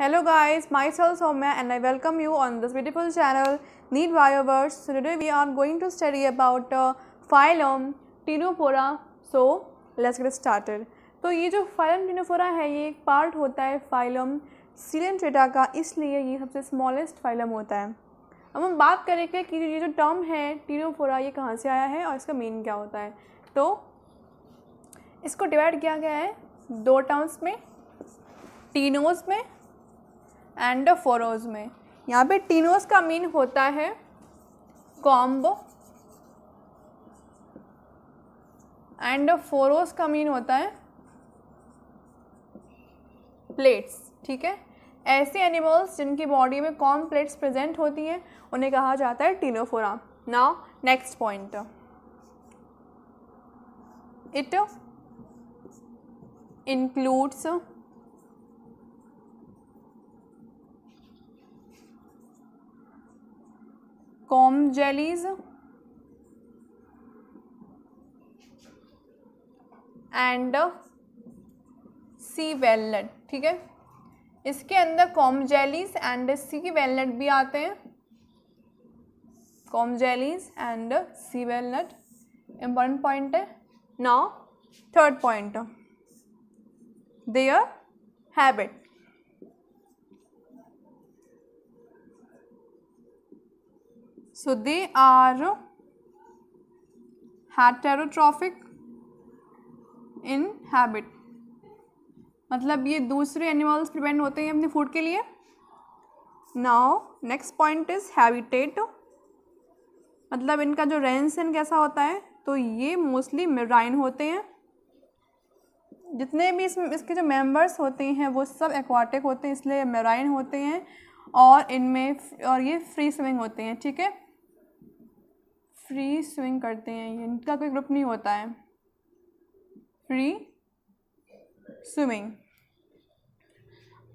Hello guys my self Saumya and I welcome you on this beautiful channel need वायोवर्स today we are going to study about phylum टीनोपोरा so let's get started तो ये जो phylum Ctenophora है ये एक part होता है phylum Coelenterata का इसलिए ये सबसे स्मॉलेस्ट फाइलम होता है अब हम बात करेंगे कि ये जो टर्म है टीनोफोरा ये कहाँ से आया है और इसका मेन क्या होता है तो इसको डिवाइड किया गया है दो टर्म्स में टीनोज में एंड फोरोज में यहाँ पे टीनोस का मीन होता है कॉम्बो फोरोज का मीन होता है प्लेट्स ठीक है ऐसे एनिमल्स जिनकी बॉडी में कॉम प्लेट्स प्रेजेंट होती हैं उन्हें कहा जाता है ctenophora now next point it includes comb jellies and sea walnut ठीक है इसके अंदर comb jellies and sea walnut भी आते हैं comb jellies and sea walnut important point है now third point their habit So they are heterotrophic in habit. मतलब ये दूसरे एनिमल्स डिपेंड होते हैं अपने फूड के लिए now next point is habitat मतलब इनका जो रहन सहन कैसा होता है तो ये मोस्टली मेराइन होते हैं जितने भी इस, इसके जो मेंबर्स होते हैं वो सब एक्वाटिक होते हैं इसलिए मेराइन होते हैं और इनमें और ये फ्री स्विमिंग होते हैं ठीक है फ्री स्विंग करते हैं ये इनका कोई ग्रुप नहीं होता है फ्री स्विमिंग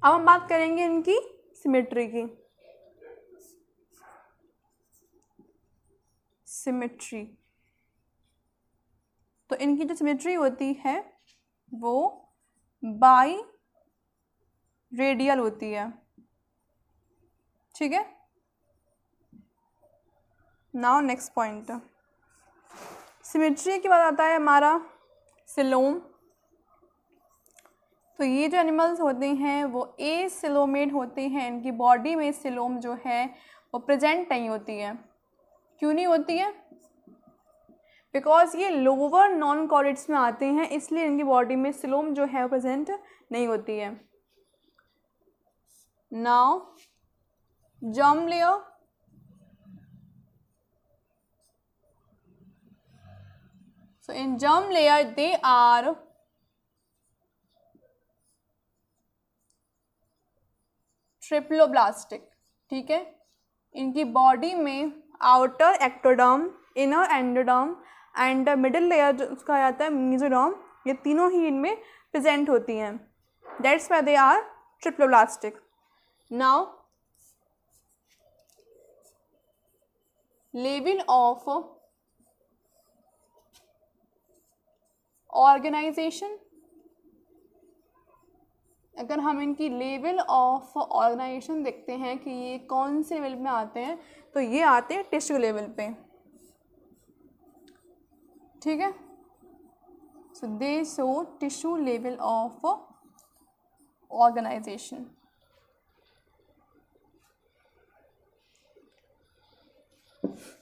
अब हम बात करेंगे इनकी सिमेट्री की सिमेट्री तो इनकी जो सिमेट्री होती है वो बाई रेडियल होती है ठीक है नाउ नेक्स्ट पॉइंट सिमेट्री के बाद आता है हमारा सिलोम तो ये जो एनिमल्स होते हैं वो ए सिलोमेट होते हैं इनकी बॉडी में सिलोम जो है वो प्रेजेंट नहीं होती है क्यों नहीं होती है बिकॉज ये लोअर नॉन कॉरिट्स में आते हैं इसलिए इनकी बॉडी में सिलोम जो है प्रेजेंट नहीं होती है now germ layer so in germ layer they are triploblastic ठीक है इनकी बॉडी में outer ectoderm inner endoderm and middle layer जो उसका जाता है मीजोडर्म ये तीनों ही इनमें प्रजेंट होती हैं that's why they are triploblastic now level of organisation अगर हम इनकी लेवल ऑफ ऑर्गेनाइजेशन देखते हैं कि ये कौन से लेवल में आते हैं तो ये आते हैं टिश्यू लेवल पे ठीक है so they so tissue level of organisation you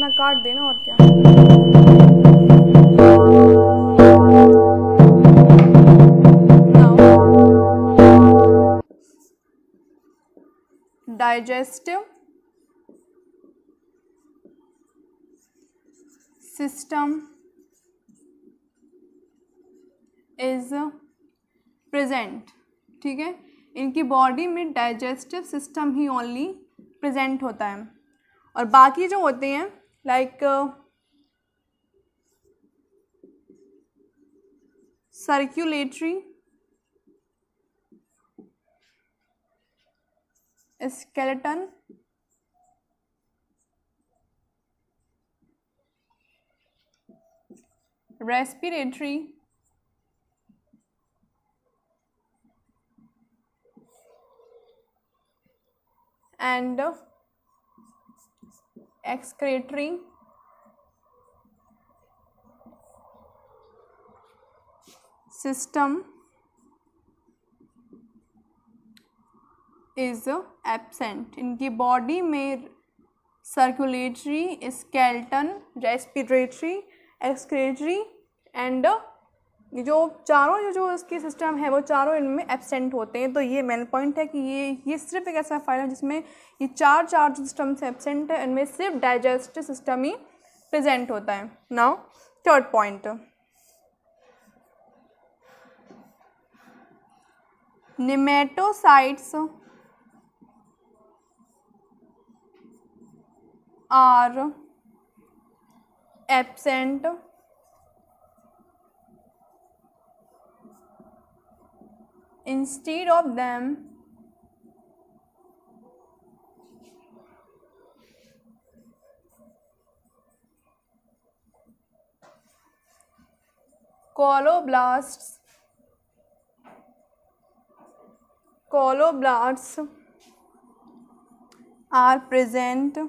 इतना काट देना और क्या डाइजेस्टिव सिस्टम इज प्रेजेंट ठीक है इनकी बॉडी में डाइजेस्टिव सिस्टम ही ओनली प्रेजेंट होता है और बाकी जो होते हैं like uh, circulatory skeleton respiratory and excretory system is absent इनकी बॉडी में circulatory skeleton respiratory excretory and ये जो चारों जो जो इसके सिस्टम है वो चारों इनमें एबसेंट होते हैं तो ये मेन पॉइंट है कि ये ये सिर्फ एक ऐसा फाइल है जिसमें ये चार चार जो सिस्टम से एबसेंट है इनमें सिर्फ डाइजेस्टिव सिस्टम ही प्रेजेंट होता है now third point nematocytes are absent instead of them coloblasts coloblasts are present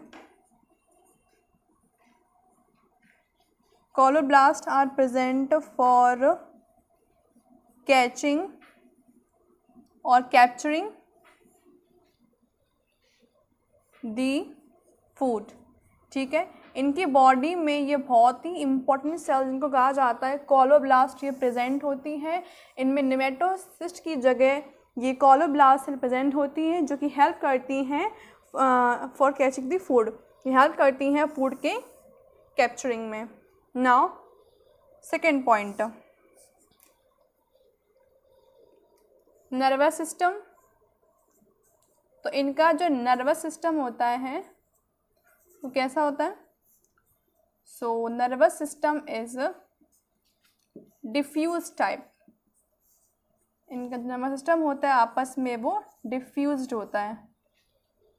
coloblasts are present for catching और कैप्चरिंग दी फूड ठीक है इनकी बॉडी में ये बहुत ही इम्पोर्टेंट सेल जिनको कहा जाता है कॉलोब्लास्ट ये प्रेजेंट होती हैं इनमें निमेटोसिस्ट की जगह ये कॉलोब्लास्ट सेल प्रेजेंट होती हैं जो कि हेल्प करती हैं फॉर कैचिंग दी फूड ये हेल्प करती हैं फूड के कैप्चरिंग में now second point nervous system तो इनका जो नर्वस सिस्टम होता है वो कैसा होता है so nervous system is diffuse type इनका नर्वस सिस्टम होता है आपस में वो डिफ्यूज होता है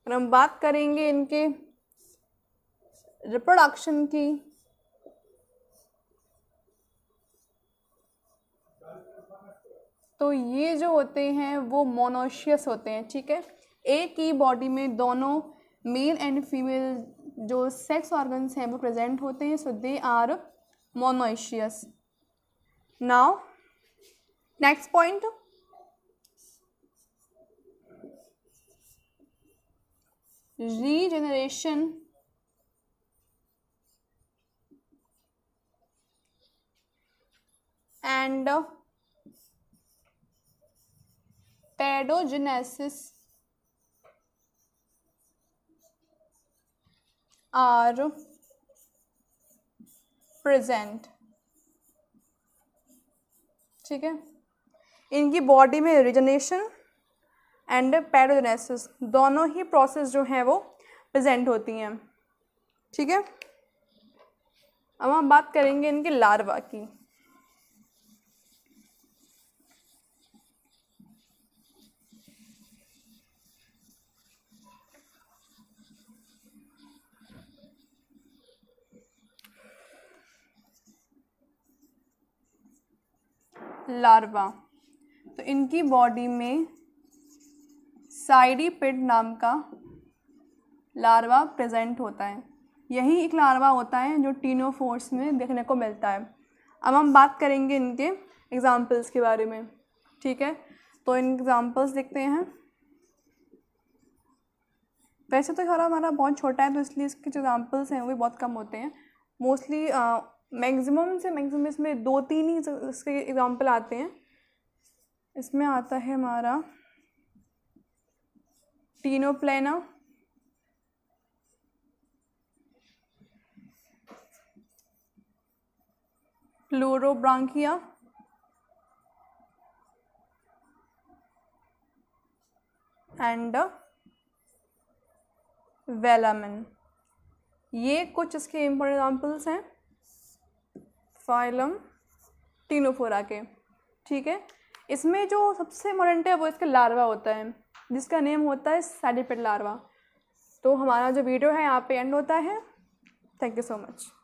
और हम बात करेंगे इनके रिप्रोडक्शन की तो ये जो होते हैं वो मोनोशियस होते हैं ठीक है एक ही बॉडी में दोनों मेल एंड फीमेल जो सेक्स ऑर्गन्स हैं वो प्रेजेंट होते हैं so they are monoecious now next point regeneration and paedogenesis are present ठीक है इनकी बॉडी में रिजनेशन एंड पैरोजेनेसिस दोनों ही प्रोसेस जो हैं वो प्रेजेंट होती हैं ठीक है अब हम बात करेंगे इनके लार्वा की लार्वा तो इनकी बॉडी में साइडीपेड नाम का लार्वा प्रेजेंट होता है यही एक लार्वा होता है जो टीनो फोर्स में देखने को मिलता है अब हम बात करेंगे इनके एग्ज़ाम्पल्स के बारे में ठीक है तो इन एग्ज़ाम्पल्स देखते हैं वैसे तो हरा हमारा बहुत छोटा है तो इसलिए इसके जो एग्ज़ाम्पल्स हैं वो भी बहुत कम होते हैं मोस्टली मैक्सिमम से मैक्सिमम इसमें दो तीन ही इसके एग्ज़ाम्पल आते हैं इसमें आता है हमारा टीनोप्लेना ब्रांकिया एंड वेलामिन ये कुछ इसके इम्पोर्टेंट एग्जाम्पल्स हैं फाइलम टीनोफोरा के ठीक है इसमें जो सबसे इम्पोर्टेंट है वो इसका लार्वा होता है जिसका नेम होता है सैडिपेड लार्वा तो हमारा जो वीडियो है यहाँ पे एंड होता है थैंक यू सो मच